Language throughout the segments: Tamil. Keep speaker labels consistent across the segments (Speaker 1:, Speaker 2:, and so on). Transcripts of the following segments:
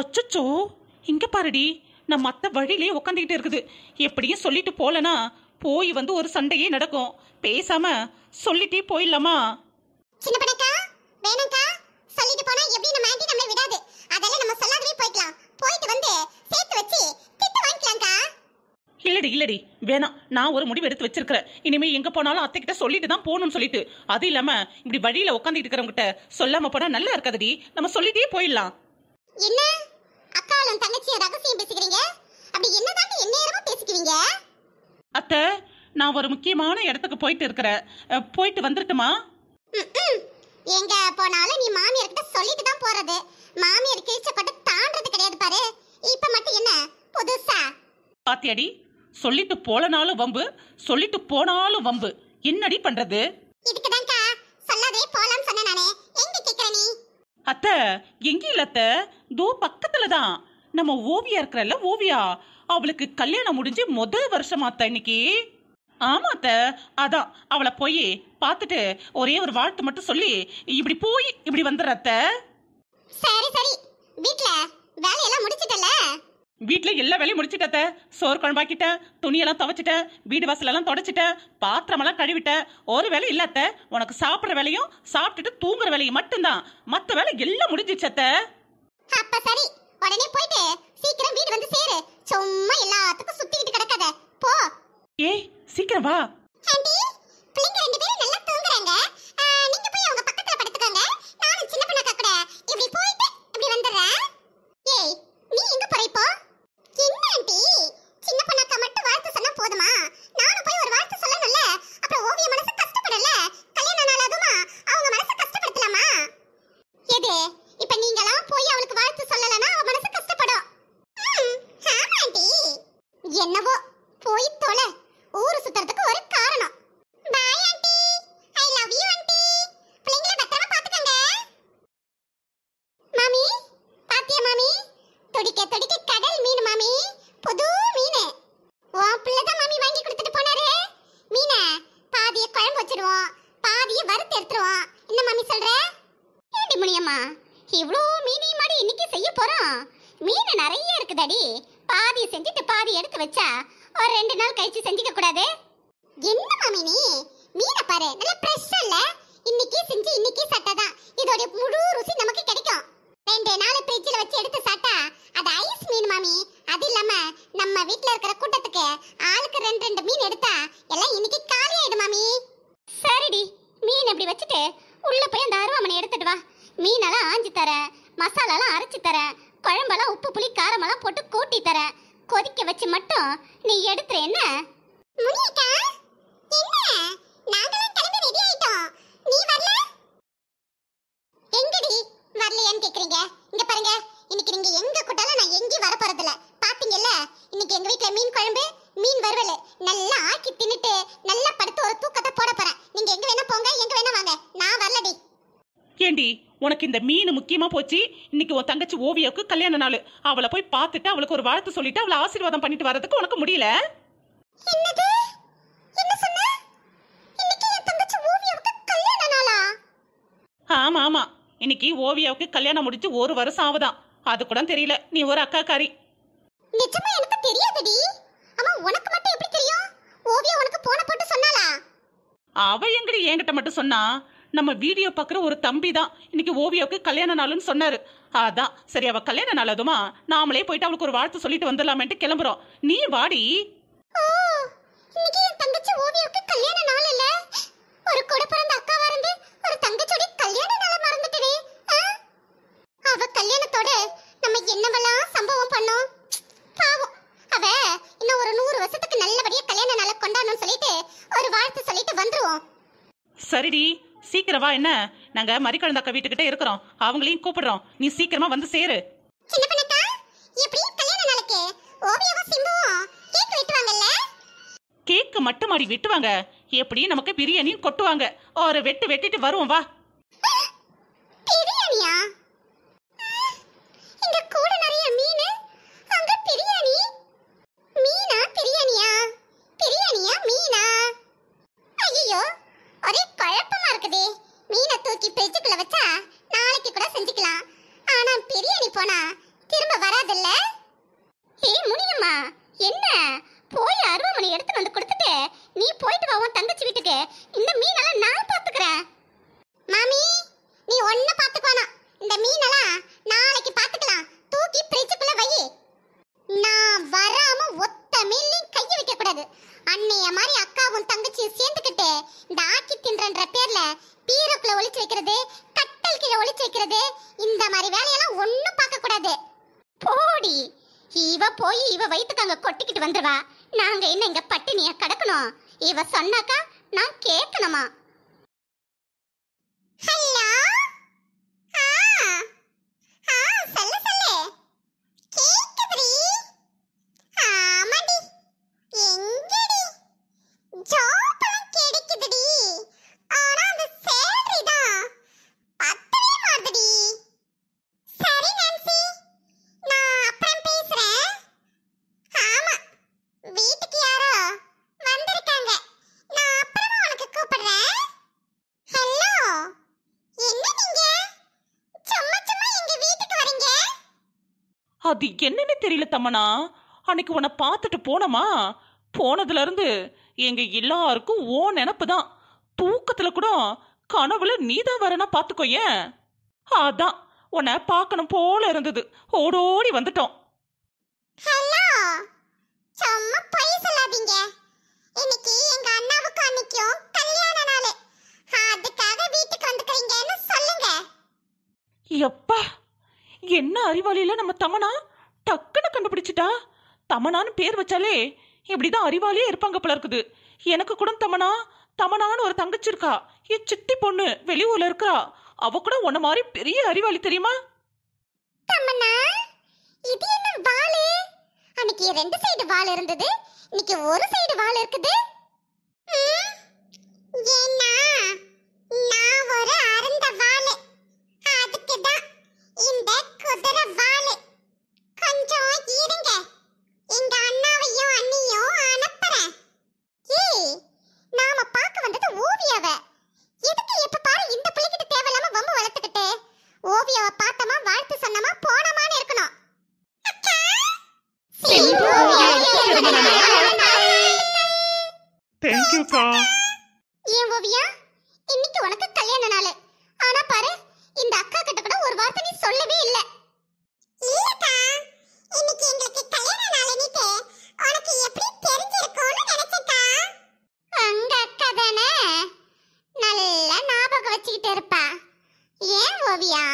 Speaker 1: அச்சச்சோ இங்கே பாருடி நம்ம அத்தை வழியிலே உக்காந்துக்கிட்டு இருக்குது எப்படியும் சொல்லிட்டு போலனா போய் வந்து ஒரு சண்டையே நடக்கும் பேசாம சொல்லிட்டே போயிடலாமா சின்ன
Speaker 2: பண்ணக்கா வேணக்கா சொல்லிட்டு போனா எப்படி நம்ம நம்ம சொல்லாதவே போய்க்கலாம் போயிட்டு வந்து சேர்த்து வச்சு
Speaker 1: இல்லடி இல்லடி வேணாம் நான் ஒரு முடிவு எடுத்து வச்சிருக்கிறேன் இனிமே எங்க போனாலும் அத்தைக்கிட்ட சொல்லிட்டு தான் போகணும்னு சொல்லிட்டு அது இல்லாம இப்படி வழியில உட்காந்துட்டு கிட்ட சொல்லாம போனா நல்லா இருக்காதடி நம்ம சொல்லிட்டே போயிடலாம் என்ன
Speaker 2: அக்காலும் தங்கச்சியும் ரகசியம் பேசிக்கிறீங்க அப்படி என்ன தாண்டி எந்நேரமா பேசிக்கிறீங்க
Speaker 1: அத்தை நான் ஒரு முக்கியமான இடத்துக்கு போயிட்டு இருக்கிறேன் போயிட்டு வந்துட்டுமா எங்க போனாலும் நீ மாமியார்கிட்ட சொல்லிட்டு தான் போறது மாமியார் கிழிச்சப்பட்டு தாண்டறது கிடையாது பாரு இப்ப மட்டும் என்ன புதுசா பாத்தியடி சொல்லிட்டு போலனாலும் வம்பு சொல்லிட்டு போனாலும் வம்பு என்னடி பண்றது இதுக்கு தான்க்கா சொல்லாதே போலாம் சொன்ன நானே அத்த எங்கேயில அத்த தோ பக்கத்துல தான் நம்ம ஓவியா இருக்கிறல்ல ஓவியா அவளுக்கு கல்யாணம் முடிஞ்சு முதல் வருஷமா இன்னைக்கு ஆமாத்த அதான் அவளை போய் பார்த்துட்டு ஒரே ஒரு வாழ்த்து மட்டும் சொல்லி இப்படி போய் இப்படி வந்துடுறத்த சரி சரி வீட்ல வேலையெல்லாம் வீட்டில் எல்லா வேலையும் முடிச்சிட்டத்த சோறு குழம்பாக்கிட்டேன் துணியெல்லாம் துவைச்சிட்டேன் வீடு வாசலெல்லாம் தொடச்சிட்டேன் பாத்திரமெல்லாம் கழுவிட்டேன் ஒரு வேலை இல்லாத்த உனக்கு சாப்பிட்ற வேலையும் சாப்பிட்டுட்டு தூங்குற வேலையும் மட்டும்தான் மற்ற வேலை எல்லாம் முடிஞ்சிச்சத்த அப்ப சரி உடனே போயிட்டு சீக்கிரம் வீடு வந்து சேரு சும்மா எல்லாத்துக்கும் சுத்திக்கிட்டு கிடக்காத போ
Speaker 2: ஏய் சீக்கிரம் வா ஆண்டி பிள்ளைங்க ரெண்டு பேரும் நல்லா தூங்குறாங்க இருக்குதடி பாதி செஞ்சுட்டு பாதி எடுத்து வச்சா ஒரு ரெண்டு நாள் கழிச்சு செஞ்சுக்க கூடாது என்ன மாமினி மீனை பாரு நல்ல ஃப்ரெஷ் இல்ல இன்னைக்கு செஞ்சு இன்னைக்கு சட்டதா இதோட முழு ருசி நமக்கு கிடைக்கும் ரெண்டு நாள் ஃப்ரிட்ஜில் வச்சு எடுத்து சாப்பிட்டா அது ஐஸ் மீன் மாமி அது இல்லாம நம்ம வீட்ல இருக்கிற கூட்டத்துக்கு ஆளுக்கு ரெண்டு ரெண்டு மீன் எடுத்தா எல்லாம் இன்னைக்கு காலி மாமி சரிடி மீன் இப்படி வச்சுட்டு உள்ள போய் அந்த அருவாமனை எடுத்துட்டு வா மீனெல்லாம் ஆஞ்சி தரேன் மசாலாலாம் அரைச்சி தரேன் குழம்பெல்லாம் உப்பு புளி காரமெல்லாம் போட்டு கூட்டி தரேன் கொதிக்க வச்சு மட்டும் நீ எடுத்துரு என்ன முனியக்கா என்ன நாங்களாம் கிளம்பி ரெடி ஆயிட்டோம் நீ வரல எங்கடி வரலையான்னு கேக்குறீங்க இங்க பாருங்க இன்னைக்கு நீங்க எங்க கூட்டாலும் நான் எங்கேயும் வர போறது இல்ல பாத்தீங்கல்ல இன்னைக்கு எங்க வீட்ல மீன் குழம்பு மீன் வறுவல் நல்லா ஆக்கி தின்னுட்டு நல்லா படுத்து ஒரு தூக்கத்தை போட போறேன் நீங்க எங்க வேணா போங்க எங்க வேணா வாங்க
Speaker 1: நான் வரலடி ஏண்டி உனக்கு இந்த மீன் முக்கியமாக போச்சு இன்னைக்கு உன் தங்கச்சி ஓவியாவுக்கு கல்யாண நாள் அவளை போய் பார்த்துட்டு அவளுக்கு ஒரு வாழ்த்து சொல்லிட்டு அவளை ஆசீர்வாதம் பண்ணிட்டு வர்றதுக்கு உனக்கு முடியல ஆமாம் ஆமாம் இன்னைக்கு ஓவியாவுக்கு கல்யாணம் முடிச்சு ஒரு வருஷம் ஆகுதான் அது கூட தெரியல நீ ஒரு அக்காக்காரி நிஜமா எனக்கு தெரியாதடி ஆமா உனக்கு மட்டும் எப்படி தெரியும் ஓவியா உனக்கு போன போட்டு சொன்னாளா அவ எங்கடி என்கிட்ட மட்டும் சொன்னா நம்ம வீடியோ பார்க்குற ஒரு தம்பி தான் இன்னைக்கு ஓவியாவுக்கு கல்யாண நாள்னு சொன்னார் அதான் சரி அவள் கல்யாண நாள் அதுமா நாமளே போயிட்டு அவளுக்கு ஒரு வாழ்த்து சொல்லிட்டு வந்துடலாமேட்டு கிளம்புறோம் நீ வாடி
Speaker 2: தங்கச்சி கல்யாண நாள் ஒரு பிறந்த இருந்து கல்யாண நம்ம சம்பவம் ஒரு நூறு வருஷத்துக்கு கல்யாண நாளை கொண்டாடணும்னு ஒரு வாழ்த்து சொல்லிட்டு
Speaker 1: சரிடி சீக்கிரமா என்ன நாங்க அக்கா வீட்டுக்கிட்ட இருக்கிறோம் அவங்களையும் கூப்பிடுறோம் நீ சீக்கிரமா வந்து சேரு கேக்கு மட்டும் அடி வெட்டுவாங்க எப்படி நமக்கு பிரியாணியும் கொட்டுவாங்க ஒரு வெட்டு வெட்டிட்டு வருவோம் வா
Speaker 2: போடி இவ போய் இவ வயிற்றுக்கு அங்க கொட்டிக்கிட்டு வந்துருவா நாங்க என்ன இங்க பட்டினிய கடக்கணும் இவ சொன்னாக்கா நான் கேட்கணுமா
Speaker 1: அது என்னன்னு தெரியல தம்மனா அன்னைக்கு உன்னை பார்த்துட்டு போனோமா போனதுல இருந்து எங்க எல்லாருக்கும் ஓ நினப்பு தான் தூக்கத்துல கூட கனவுல நீதான் வரனா பாத்துக்கோ ஏன் அதான் உன்னை பார்க்கணும் போல இருந்தது ஓடோடி வந்துட்டோம் சொல்லுங்க எப்பா என்ன அறிவாளியில நம்ம தமனா டக்குன்னு கண்டுபிடிச்சிட்டா தமனான்னு பேர் வச்சாலே இப்படிதான் அறிவாளியே இருப்பாங்க போல இருக்குது எனக்கு கூட தமனா தமனான்னு ஒரு தங்கச்சி இருக்கா என் சித்தி பொண்ணு வெளியூர்ல இருக்கா அவ கூட உன மாதிரி பெரிய அறிவாளி தெரியுமா தமனா
Speaker 2: இது என்ன வாளு அன்னைக்கு ரெண்டு சைடு வாள் இருந்தது இன்னைக்கு ஒரு சைடு வாள் இருக்குது ஏன்னா தேங்க்யூக்கா ஏன் ஓவியா இன்னைக்கு உனக்கு கல்யாண நாள் ஆனா பாரு இந்த அக்கா கிட்ட கூட ஒரு வார்த்தை நீ சொல்லவே இல்ல இல்லக்கா இன்னைக்கு எங்களுக்கு கல்யாண நாள்னிட்டு உனக்கு எப்படி தெரிஞ்சிருக்கும்னு நினைச்சக்கா அங்க அக்கா தானே நல்லா ஞாபகம் வச்சுக்கிட்டு இருப்பா ஏன் ஓவியா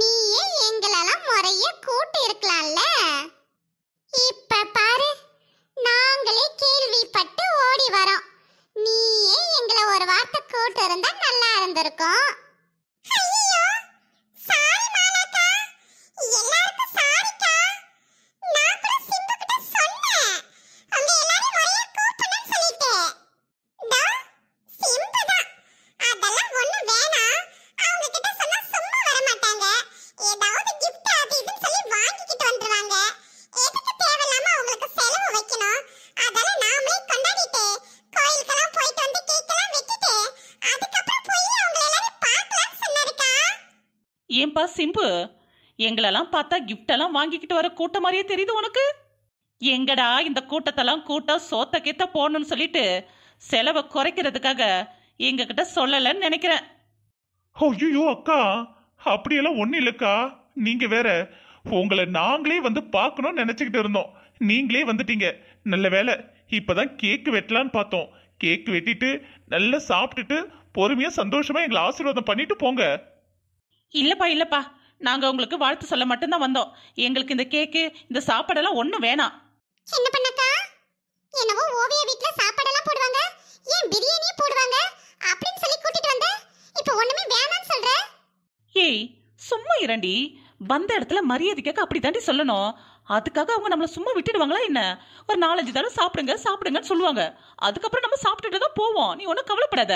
Speaker 2: நீயே எங்களெல்லாம் முறைய கூட்டி இருக்கலாம்ல は
Speaker 1: ஏன்பா சிம்பு எங்களெல்லாம் பார்த்தா கிஃப்டெல்லாம் வாங்கிக்கிட்டு வர கூட்டம் மாதிரியே தெரியுது உனக்கு எங்கடா இந்த கூட்டத்தெல்லாம் கூட்டம் சோத்த கீத்த போடணும்னு சொல்லிட்டு செலவை குறைக்கிறதுக்காக எங்ககிட்ட சொல்லலன்னு நினைக்கிறேன் ஐயோ அக்கா அப்படியெல்லாம் ஒன்றும் இல்லைக்கா நீங்கள் வேற உங்களை நாங்களே வந்து பார்க்கணும்னு நினச்சிக்கிட்டு இருந்தோம் நீங்களே வந்துட்டீங்க நல்ல வேலை தான் கேக்கு வெட்டலான்னு பார்த்தோம் கேக் வெட்டிட்டு நல்லா சாப்பிட்டுட்டு பொறுமையாக சந்தோஷமாக எங்களை ஆசீர்வாதம் பண்ணிட்டு போங்க இல்லைப்பா இல்லைப்பா நாங்கள் உங்களுக்கு வாழ்த்து சொல்ல மட்டும்தான் வந்தோம் எங்களுக்கு இந்த கேக்கு இந்த சாப்பாடெல்லாம் ஒன்றும் வேணாம் என்ன பண்ணக்கா என்னவோ ஓவிய
Speaker 2: வீட்ல சாப்பாடெல்லாம் போடுவாங்க ஏன் பிரியாணி போடுவாங்க அப்படின்னு சொல்லி கூட்டிட்டு வந்த இப்போ ஒண்ணுமே
Speaker 1: வேணாம்னு சொல்ற ஏய் சும்மா இரண்டி வந்த இடத்துல மரியாதைக்காக அப்படி தாண்டி சொல்லணும் அதுக்காக அவங்க நம்மளை சும்மா விட்டுடுவாங்களா என்ன ஒரு நாலஞ்சு தடவை சாப்பிடுங்க சாப்பிடுங்கன்னு சொல்லுவாங்க அதுக்கப்புறம் நம்ம சாப்பிட்டுட்டு தான் போவோம் நீ ஒன்றும் கவலைப்படாத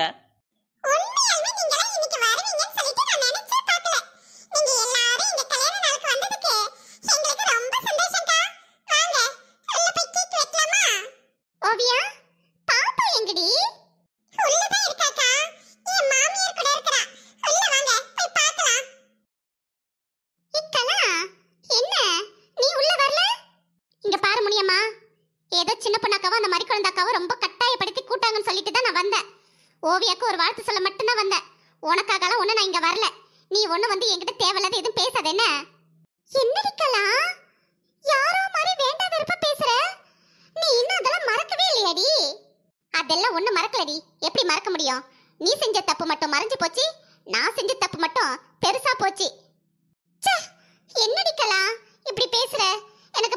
Speaker 2: ஓவியாக்கு ஒரு வாழ்த்து சொல்ல மட்டும்தான் வந்தேன் உனக்காகலாம் ஒன்றும் நான் இங்கே வரல நீ ஒன்றும் வந்து என்கிட்ட தேவையில்லாத எதுவும் பேசாத என்ன என்னடிக்கலா யாரோ மாதிரி வேண்டாம் வெறுப்பா பேசுற நீ இன்னும் அதெல்லாம் மறக்கவே இல்லையாடி அதெல்லாம் ஒன்றும் மறக்கலடி எப்படி மறக்க முடியும் நீ செஞ்ச தப்பு மட்டும் மறைஞ்சு போச்சு நான் செஞ்ச தப்பு மட்டும் பெருசா போச்சு என்னடிக்கலா இப்படி பேசுற எனக்கு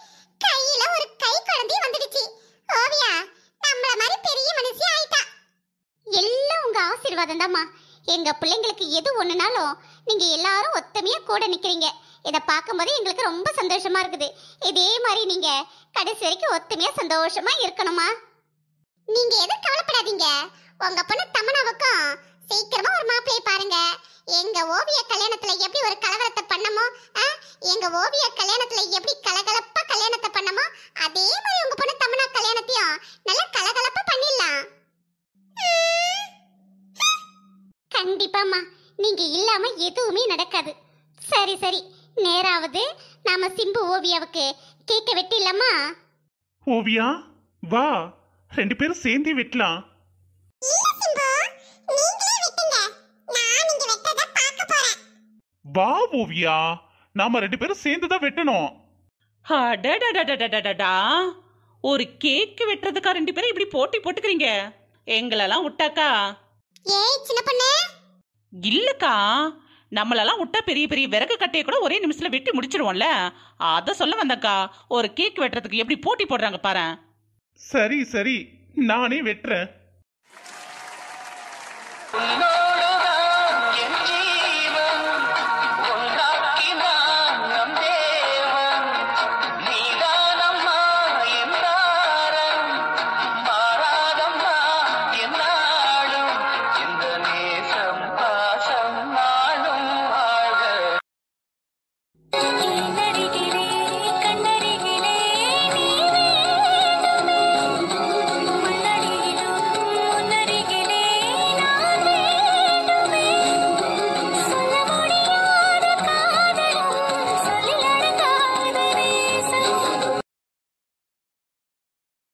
Speaker 2: ஆசீர்வாதம் தாம்மா எங்க பிள்ளைங்களுக்கு எது ஒண்ணுனாலும் நீங்க எல்லாரும் ஒத்துமையா கூட நிக்கிறீங்க இதை பார்க்கும்போது எங்களுக்கு ரொம்ப சந்தோஷமா இருக்குது இதே மாதிரி நீங்க கடைசி வரைக்கும் ஒத்துமையா சந்தோஷமா இருக்கணுமா நீங்க எதுவும் கவலைப்படாதீங்க உங்க பொண்ணு தமனாவுக்கும் சீக்கிரமா ஒரு மாப்பிள்ளை பாருங்க எங்க ஓவிய கல்யாணத்துல எப்படி ஒரு கலவரத்தை பண்ணமோ எங்க ஓவிய கல்யாணத்துல எப்படி கலகலப்பா கல்யாணத்தை பண்ணமோ அதே மாதிரி உங்க பொண்ணு தமனா கல்யாணத்தையும் நல்லா கலகலப்பா பண்ணிடலாம் கண்டிப்பாமா நீங்க இல்லாம எதுவுமே நடக்காது சரி சரி நேராவது நாம சிம்பு ஓவியாவுக்கு கேக்க வெட்டிடலாமா
Speaker 1: ஓவியா வா ரெண்டு பேரும் சேர்ந்தே வெட்டலாம் வா ஓவியா நாம ரெண்டு பேரும் சேர்ந்து தான் வெட்டணும் ஒரு கேக் வெட்டுறதுக்கா ரெண்டு பேரும் இப்படி போட்டி போட்டுக்கிறீங்க எங்களெல்லாம் விட்டாக்கா ஏய் சின்ன பொண்ணு இல்லக்கா நம்மளெல்லாம் விட்டா பெரிய பெரிய விறகு கட்டையை கூட ஒரே நிமிஷத்தில் வெட்டி முடிச்சிருவோம்ல அதை சொல்ல வந்தக்கா ஒரு கேக் வெட்டுறதுக்கு எப்படி போட்டி போடுறாங்க பாரு சரி சரி நானே வெட்டுறேன்